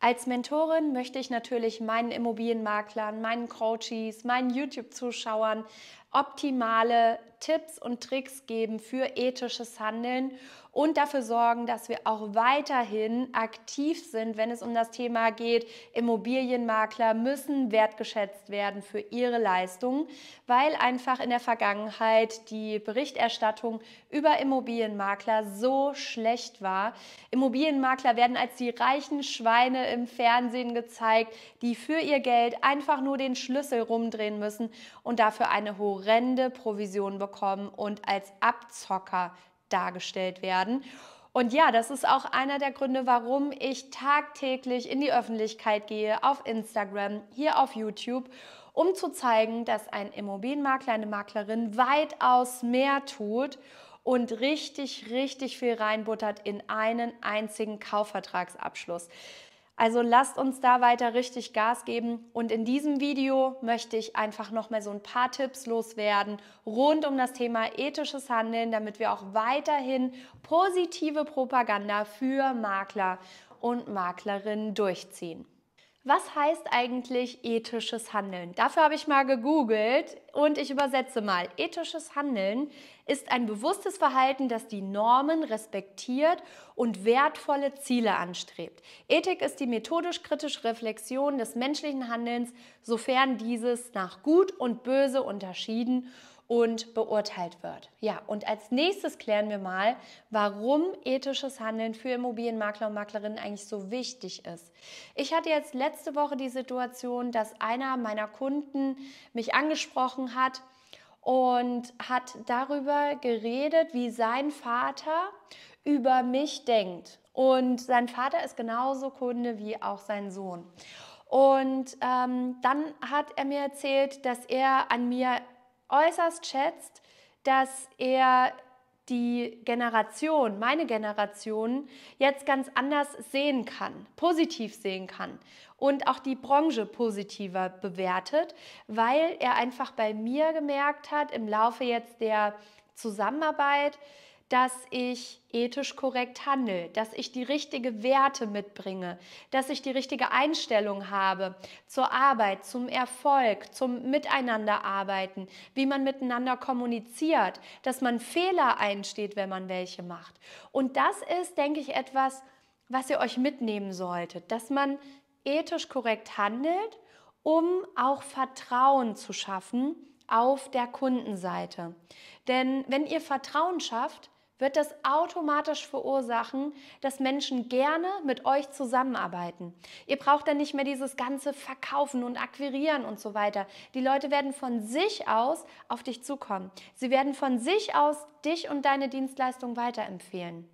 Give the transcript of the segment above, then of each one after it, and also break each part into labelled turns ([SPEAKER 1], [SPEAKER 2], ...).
[SPEAKER 1] Als Mentorin möchte ich natürlich meinen Immobilienmaklern, meinen Coaches, meinen YouTube-Zuschauern optimale Tipps und Tricks geben für ethisches Handeln und dafür sorgen, dass wir auch weiterhin aktiv sind, wenn es um das Thema geht, Immobilienmakler müssen wertgeschätzt werden für ihre Leistungen, weil einfach in der Vergangenheit die Berichterstattung über Immobilienmakler so schlecht war. Immobilienmakler werden als die reichen Schweine im Fernsehen gezeigt, die für ihr Geld einfach nur den Schlüssel rumdrehen müssen und dafür eine hohe horrende Provisionen bekommen und als Abzocker dargestellt werden. Und ja, das ist auch einer der Gründe, warum ich tagtäglich in die Öffentlichkeit gehe, auf Instagram, hier auf YouTube, um zu zeigen, dass ein Immobilienmakler, eine Maklerin weitaus mehr tut und richtig, richtig viel reinbuttert in einen einzigen Kaufvertragsabschluss. Also lasst uns da weiter richtig Gas geben und in diesem Video möchte ich einfach nochmal so ein paar Tipps loswerden rund um das Thema ethisches Handeln, damit wir auch weiterhin positive Propaganda für Makler und Maklerinnen durchziehen was heißt eigentlich ethisches Handeln? Dafür habe ich mal gegoogelt und ich übersetze mal. Ethisches Handeln ist ein bewusstes Verhalten, das die Normen respektiert und wertvolle Ziele anstrebt. Ethik ist die methodisch-kritische Reflexion des menschlichen Handelns, sofern dieses nach Gut und Böse unterschieden wird und beurteilt wird. Ja, und als nächstes klären wir mal, warum ethisches Handeln für Immobilienmakler und Maklerinnen eigentlich so wichtig ist. Ich hatte jetzt letzte Woche die Situation, dass einer meiner Kunden mich angesprochen hat, und hat darüber geredet, wie sein Vater über mich denkt. Und sein Vater ist genauso Kunde wie auch sein Sohn. Und ähm, dann hat er mir erzählt, dass er an mir äußerst schätzt, dass er die Generation, meine Generation, jetzt ganz anders sehen kann, positiv sehen kann und auch die Branche positiver bewertet, weil er einfach bei mir gemerkt hat, im Laufe jetzt der Zusammenarbeit, dass ich ethisch korrekt handle, dass ich die richtigen Werte mitbringe, dass ich die richtige Einstellung habe zur Arbeit, zum Erfolg, zum Miteinanderarbeiten, wie man miteinander kommuniziert, dass man Fehler einsteht, wenn man welche macht. Und das ist, denke ich, etwas, was ihr euch mitnehmen solltet, dass man ethisch korrekt handelt, um auch Vertrauen zu schaffen auf der Kundenseite. Denn wenn ihr Vertrauen schafft, wird das automatisch verursachen, dass Menschen gerne mit euch zusammenarbeiten. Ihr braucht dann nicht mehr dieses ganze Verkaufen und Akquirieren und so weiter. Die Leute werden von sich aus auf dich zukommen. Sie werden von sich aus dich und deine Dienstleistung weiterempfehlen.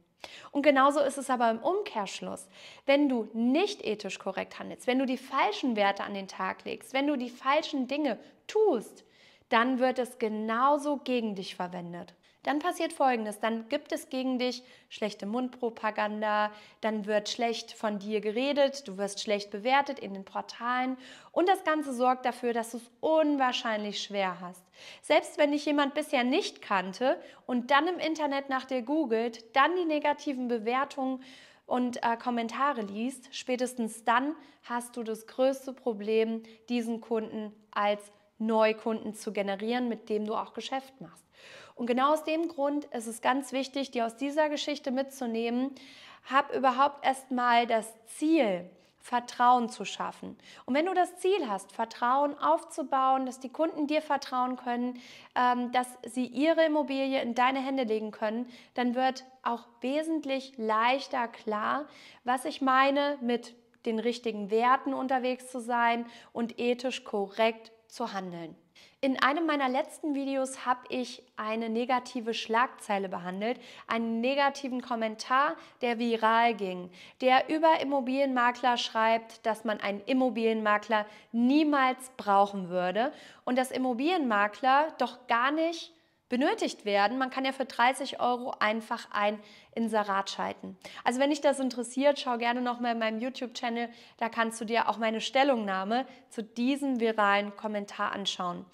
[SPEAKER 1] Und genauso ist es aber im Umkehrschluss. Wenn du nicht ethisch korrekt handelst, wenn du die falschen Werte an den Tag legst, wenn du die falschen Dinge tust, dann wird es genauso gegen dich verwendet dann passiert Folgendes. Dann gibt es gegen dich schlechte Mundpropaganda, dann wird schlecht von dir geredet, du wirst schlecht bewertet in den Portalen und das Ganze sorgt dafür, dass du es unwahrscheinlich schwer hast. Selbst wenn dich jemand bisher nicht kannte und dann im Internet nach dir googelt, dann die negativen Bewertungen und äh, Kommentare liest, spätestens dann hast du das größte Problem, diesen Kunden als Neukunden zu generieren, mit dem du auch Geschäft machst. Und genau aus dem Grund ist es ganz wichtig, dir aus dieser Geschichte mitzunehmen, hab überhaupt erstmal das Ziel, Vertrauen zu schaffen. Und wenn du das Ziel hast, Vertrauen aufzubauen, dass die Kunden dir vertrauen können, ähm, dass sie ihre Immobilie in deine Hände legen können, dann wird auch wesentlich leichter klar, was ich meine mit den richtigen Werten unterwegs zu sein und ethisch korrekt zu handeln. In einem meiner letzten Videos habe ich eine negative Schlagzeile behandelt, einen negativen Kommentar, der viral ging, der über Immobilienmakler schreibt, dass man einen Immobilienmakler niemals brauchen würde und dass Immobilienmakler doch gar nicht benötigt werden. Man kann ja für 30 Euro einfach ein Inserat schalten. Also wenn dich das interessiert, schau gerne nochmal in meinem YouTube-Channel, da kannst du dir auch meine Stellungnahme zu diesem viralen Kommentar anschauen.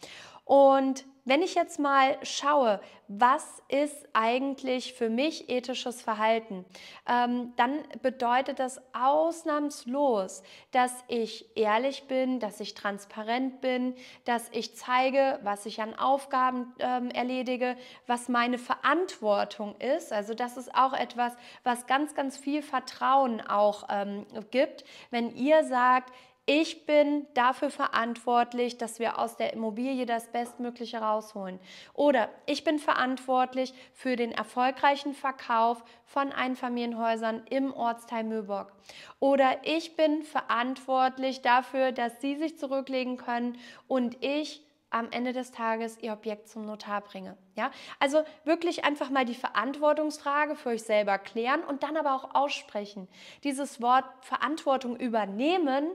[SPEAKER 1] Und wenn ich jetzt mal schaue, was ist eigentlich für mich ethisches Verhalten, ähm, dann bedeutet das ausnahmslos, dass ich ehrlich bin, dass ich transparent bin, dass ich zeige, was ich an Aufgaben ähm, erledige, was meine Verantwortung ist. Also das ist auch etwas, was ganz, ganz viel Vertrauen auch ähm, gibt. Wenn ihr sagt, ich bin dafür verantwortlich, dass wir aus der Immobilie das Bestmögliche rausholen. Oder ich bin verantwortlich für den erfolgreichen Verkauf von Einfamilienhäusern im Ortsteil Möborg. Oder ich bin verantwortlich dafür, dass Sie sich zurücklegen können und ich am Ende des Tages Ihr Objekt zum Notar bringe. Ja? Also wirklich einfach mal die Verantwortungsfrage für euch selber klären und dann aber auch aussprechen. Dieses Wort Verantwortung übernehmen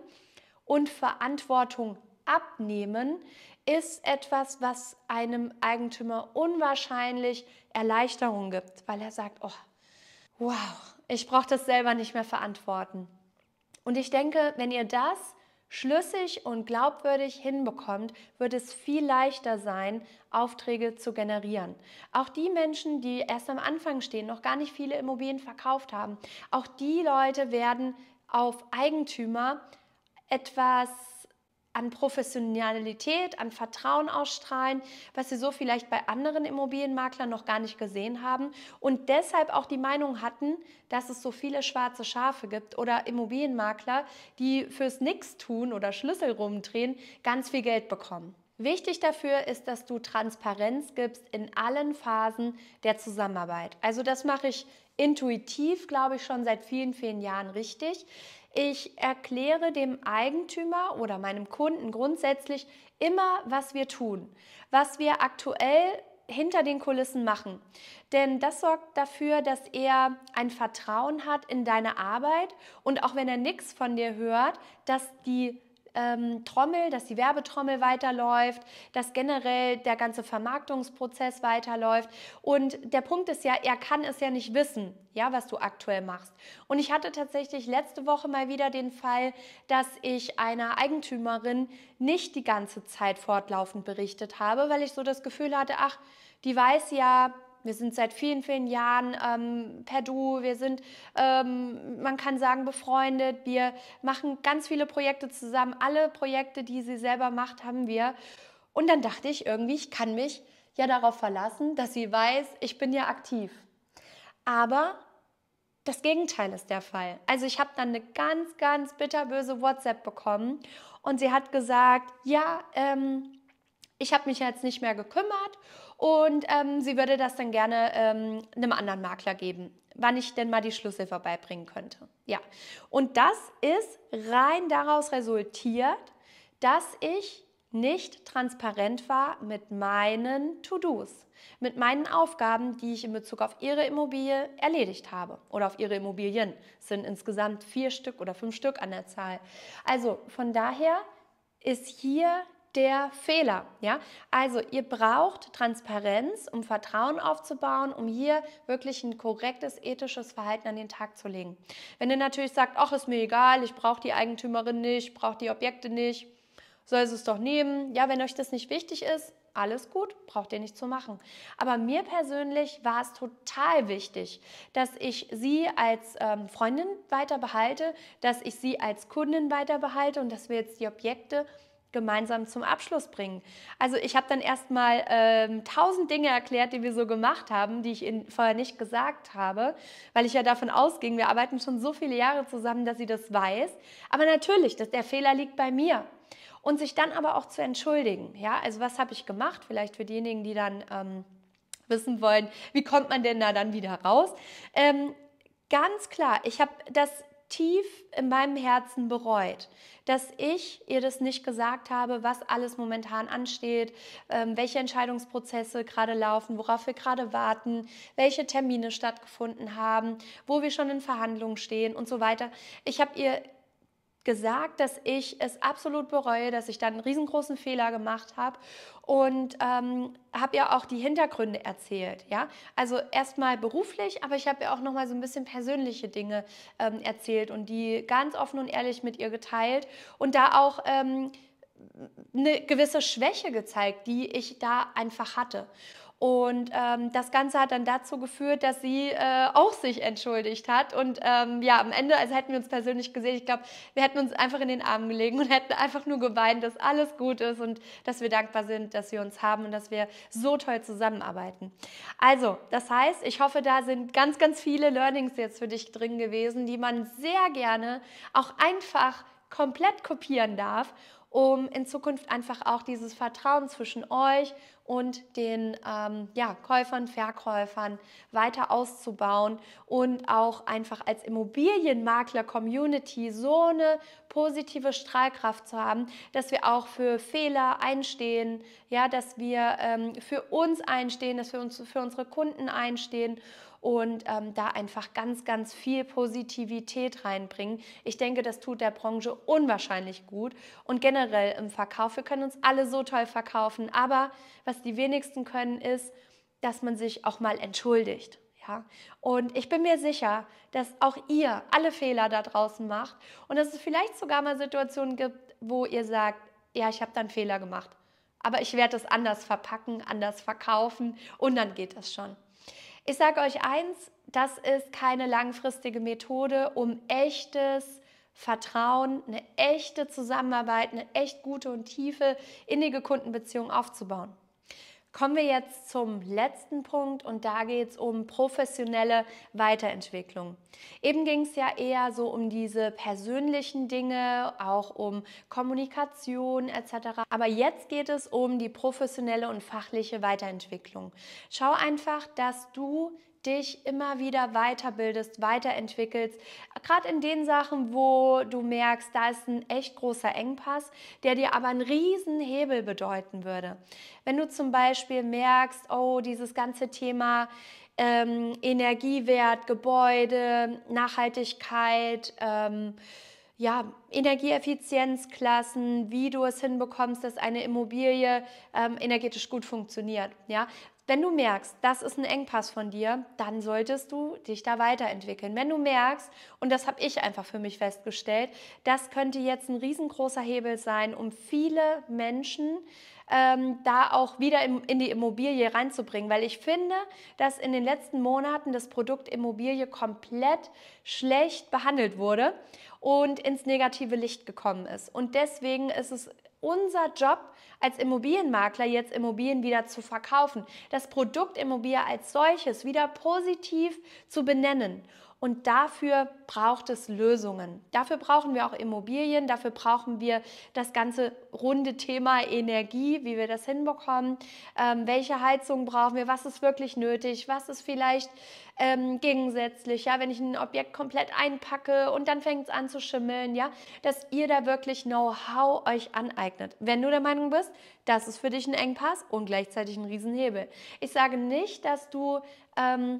[SPEAKER 1] und Verantwortung abnehmen, ist etwas, was einem Eigentümer unwahrscheinlich Erleichterung gibt, weil er sagt, oh, wow, ich brauche das selber nicht mehr verantworten. Und ich denke, wenn ihr das schlüssig und glaubwürdig hinbekommt, wird es viel leichter sein, Aufträge zu generieren. Auch die Menschen, die erst am Anfang stehen, noch gar nicht viele Immobilien verkauft haben, auch die Leute werden auf Eigentümer etwas an Professionalität, an Vertrauen ausstrahlen, was sie so vielleicht bei anderen Immobilienmaklern noch gar nicht gesehen haben und deshalb auch die Meinung hatten, dass es so viele schwarze Schafe gibt oder Immobilienmakler, die fürs Nix tun oder Schlüssel rumdrehen, ganz viel Geld bekommen. Wichtig dafür ist, dass du Transparenz gibst in allen Phasen der Zusammenarbeit. Also das mache ich intuitiv, glaube ich, schon seit vielen, vielen Jahren richtig. Ich erkläre dem Eigentümer oder meinem Kunden grundsätzlich immer, was wir tun, was wir aktuell hinter den Kulissen machen. Denn das sorgt dafür, dass er ein Vertrauen hat in deine Arbeit und auch wenn er nichts von dir hört, dass die ähm, Trommel, dass die Werbetrommel weiterläuft, dass generell der ganze Vermarktungsprozess weiterläuft. Und der Punkt ist ja, er kann es ja nicht wissen, ja, was du aktuell machst. Und ich hatte tatsächlich letzte Woche mal wieder den Fall, dass ich einer Eigentümerin nicht die ganze Zeit fortlaufend berichtet habe, weil ich so das Gefühl hatte, ach, die weiß ja, wir sind seit vielen, vielen Jahren ähm, per Du, wir sind, ähm, man kann sagen, befreundet. Wir machen ganz viele Projekte zusammen. Alle Projekte, die sie selber macht, haben wir. Und dann dachte ich irgendwie, ich kann mich ja darauf verlassen, dass sie weiß, ich bin ja aktiv. Aber das Gegenteil ist der Fall. Also ich habe dann eine ganz, ganz bitterböse WhatsApp bekommen und sie hat gesagt, ja, ähm, ich habe mich jetzt nicht mehr gekümmert und ähm, sie würde das dann gerne ähm, einem anderen Makler geben, wann ich denn mal die Schlüssel vorbeibringen könnte. Ja, und das ist rein daraus resultiert, dass ich nicht transparent war mit meinen To-Dos, mit meinen Aufgaben, die ich in Bezug auf ihre Immobilie erledigt habe oder auf ihre Immobilien. Es sind insgesamt vier Stück oder fünf Stück an der Zahl. Also von daher ist hier der Fehler. Ja? Also ihr braucht Transparenz, um Vertrauen aufzubauen, um hier wirklich ein korrektes ethisches Verhalten an den Tag zu legen. Wenn ihr natürlich sagt, ach, ist mir egal, ich brauche die Eigentümerin nicht, brauche die Objekte nicht, soll sie es doch nehmen. Ja, wenn euch das nicht wichtig ist, alles gut, braucht ihr nicht zu machen. Aber mir persönlich war es total wichtig, dass ich sie als ähm, Freundin weiter behalte, dass ich sie als Kundin weiter behalte und dass wir jetzt die Objekte gemeinsam zum Abschluss bringen. Also ich habe dann erstmal ähm, tausend ähm, Dinge erklärt, die wir so gemacht haben, die ich Ihnen vorher nicht gesagt habe, weil ich ja davon ausging, wir arbeiten schon so viele Jahre zusammen, dass sie das weiß. Aber natürlich, dass der Fehler liegt bei mir. Und sich dann aber auch zu entschuldigen. Ja, also was habe ich gemacht? Vielleicht für diejenigen, die dann ähm, wissen wollen, wie kommt man denn da dann wieder raus? Ähm, ganz klar, ich habe das tief in meinem Herzen bereut, dass ich ihr das nicht gesagt habe, was alles momentan ansteht, ähm, welche Entscheidungsprozesse gerade laufen, worauf wir gerade warten, welche Termine stattgefunden haben, wo wir schon in Verhandlungen stehen und so weiter. Ich habe ihr gesagt, dass ich es absolut bereue, dass ich da einen riesengroßen Fehler gemacht habe und ähm, habe ihr auch die Hintergründe erzählt. Ja, also erstmal beruflich, aber ich habe ihr auch noch mal so ein bisschen persönliche Dinge ähm, erzählt und die ganz offen und ehrlich mit ihr geteilt und da auch ähm, eine gewisse Schwäche gezeigt, die ich da einfach hatte. Und ähm, das Ganze hat dann dazu geführt, dass sie äh, auch sich entschuldigt hat. Und ähm, ja, am Ende, also hätten wir uns persönlich gesehen, ich glaube, wir hätten uns einfach in den Armen gelegen und hätten einfach nur geweint, dass alles gut ist und dass wir dankbar sind, dass wir uns haben und dass wir so toll zusammenarbeiten. Also, das heißt, ich hoffe, da sind ganz, ganz viele Learnings jetzt für dich drin gewesen, die man sehr gerne auch einfach komplett kopieren darf um in Zukunft einfach auch dieses Vertrauen zwischen euch und den ähm, ja, Käufern, Verkäufern weiter auszubauen und auch einfach als Immobilienmakler-Community so eine positive Strahlkraft zu haben, dass wir auch für Fehler einstehen, ja, dass wir ähm, für uns einstehen, dass wir uns für unsere Kunden einstehen und ähm, da einfach ganz, ganz viel Positivität reinbringen. Ich denke, das tut der Branche unwahrscheinlich gut und generell im Verkauf. Wir können uns alle so toll verkaufen, aber was die wenigsten können, ist, dass man sich auch mal entschuldigt. Ja, und ich bin mir sicher, dass auch ihr alle Fehler da draußen macht und dass es vielleicht sogar mal Situationen gibt, wo ihr sagt, ja, ich habe da einen Fehler gemacht, aber ich werde es anders verpacken, anders verkaufen und dann geht das schon. Ich sage euch eins, das ist keine langfristige Methode, um echtes Vertrauen, eine echte Zusammenarbeit, eine echt gute und tiefe innige Kundenbeziehung aufzubauen. Kommen wir jetzt zum letzten Punkt und da geht es um professionelle Weiterentwicklung. Eben ging es ja eher so um diese persönlichen Dinge, auch um Kommunikation etc. Aber jetzt geht es um die professionelle und fachliche Weiterentwicklung. Schau einfach, dass du dich immer wieder weiterbildest, weiterentwickelst. Gerade in den Sachen, wo du merkst, da ist ein echt großer Engpass, der dir aber einen riesen Hebel bedeuten würde. Wenn du zum Beispiel merkst, oh, dieses ganze Thema ähm, Energiewert, Gebäude, Nachhaltigkeit, ähm, ja, Energieeffizienzklassen, wie du es hinbekommst, dass eine Immobilie ähm, energetisch gut funktioniert. Ja? Wenn du merkst, das ist ein Engpass von dir, dann solltest du dich da weiterentwickeln. Wenn du merkst, und das habe ich einfach für mich festgestellt, das könnte jetzt ein riesengroßer Hebel sein, um viele Menschen ähm, da auch wieder in, in die Immobilie reinzubringen, weil ich finde, dass in den letzten Monaten das Produkt Immobilie komplett schlecht behandelt wurde und ins negative Licht gekommen ist. Und deswegen ist es unser Job als Immobilienmakler jetzt Immobilien wieder zu verkaufen, das Produkt Immobilie als solches wieder positiv zu benennen und dafür braucht es Lösungen. Dafür brauchen wir auch Immobilien, dafür brauchen wir das ganze runde Thema Energie, wie wir das hinbekommen, ähm, welche Heizung brauchen wir, was ist wirklich nötig, was ist vielleicht ähm, gegensätzlich, ja, wenn ich ein Objekt komplett einpacke und dann fängt es an zu schimmeln, ja, dass ihr da wirklich Know-how euch aneignet. Wenn du der Meinung bist, das ist für dich ein Engpass und gleichzeitig ein Riesenhebel. Ich sage nicht, dass du ähm,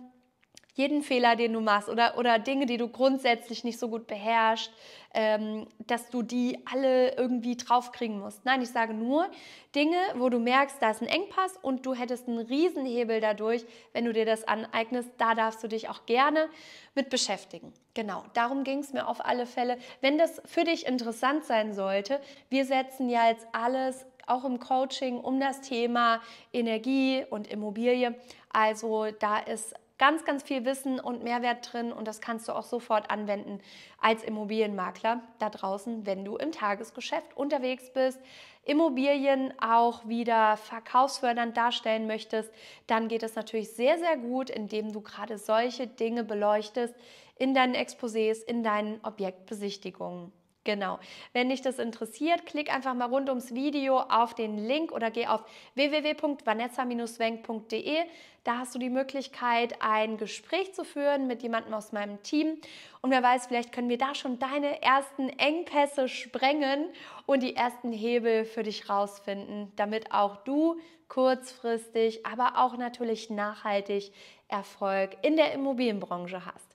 [SPEAKER 1] jeden Fehler, den du machst oder, oder Dinge, die du grundsätzlich nicht so gut beherrschst, ähm, dass du die alle irgendwie draufkriegen musst. Nein, ich sage nur Dinge, wo du merkst, da ist ein Engpass und du hättest einen Riesenhebel dadurch, wenn du dir das aneignest. Da darfst du dich auch gerne mit beschäftigen. Genau, darum ging es mir auf alle Fälle. Wenn das für dich interessant sein sollte, wir setzen ja jetzt alles auch im Coaching um das Thema Energie und Immobilie. Also da ist ganz, ganz viel Wissen und Mehrwert drin und das kannst du auch sofort anwenden als Immobilienmakler da draußen, wenn du im Tagesgeschäft unterwegs bist, Immobilien auch wieder verkaufsfördernd darstellen möchtest, dann geht es natürlich sehr, sehr gut, indem du gerade solche Dinge beleuchtest in deinen Exposés, in deinen Objektbesichtigungen. Genau. Wenn dich das interessiert, klick einfach mal rund ums Video auf den Link oder geh auf www.vanessa-wenk.de. Da hast du die Möglichkeit, ein Gespräch zu führen mit jemandem aus meinem Team. Und wer weiß, vielleicht können wir da schon deine ersten Engpässe sprengen und die ersten Hebel für dich rausfinden, damit auch du kurzfristig, aber auch natürlich nachhaltig Erfolg in der Immobilienbranche hast.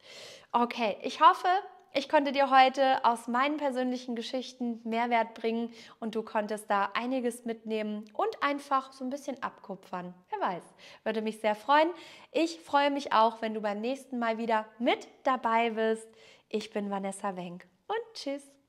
[SPEAKER 1] Okay, ich hoffe, ich konnte dir heute aus meinen persönlichen Geschichten Mehrwert bringen und du konntest da einiges mitnehmen und einfach so ein bisschen abkupfern. Wer weiß, würde mich sehr freuen. Ich freue mich auch, wenn du beim nächsten Mal wieder mit dabei bist. Ich bin Vanessa Wenk und tschüss.